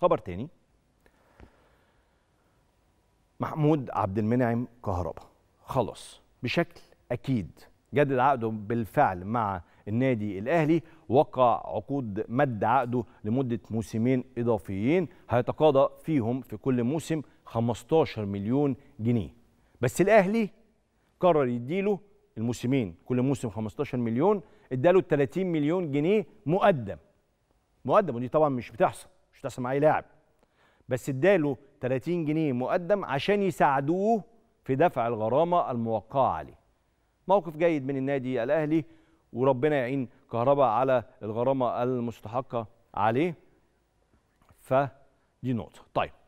خبر تاني محمود عبد المنعم كهربا خلص بشكل اكيد جدد عقده بالفعل مع النادي الاهلي وقع عقود مد عقده لمده موسمين اضافيين هيتقاضى فيهم في كل موسم 15 مليون جنيه بس الاهلي قرر يديله الموسمين كل موسم 15 مليون اداله 30 مليون جنيه مقدم مقدم ودي طبعا مش بتحصل مش تحصل مع اي لاعب بس اداله 30 جنيه مقدم عشان يساعدوه في دفع الغرامه الموقعه عليه موقف جيد من النادي الاهلي وربنا يعين كهربا على الغرامه المستحقه عليه فدي نقطه طيب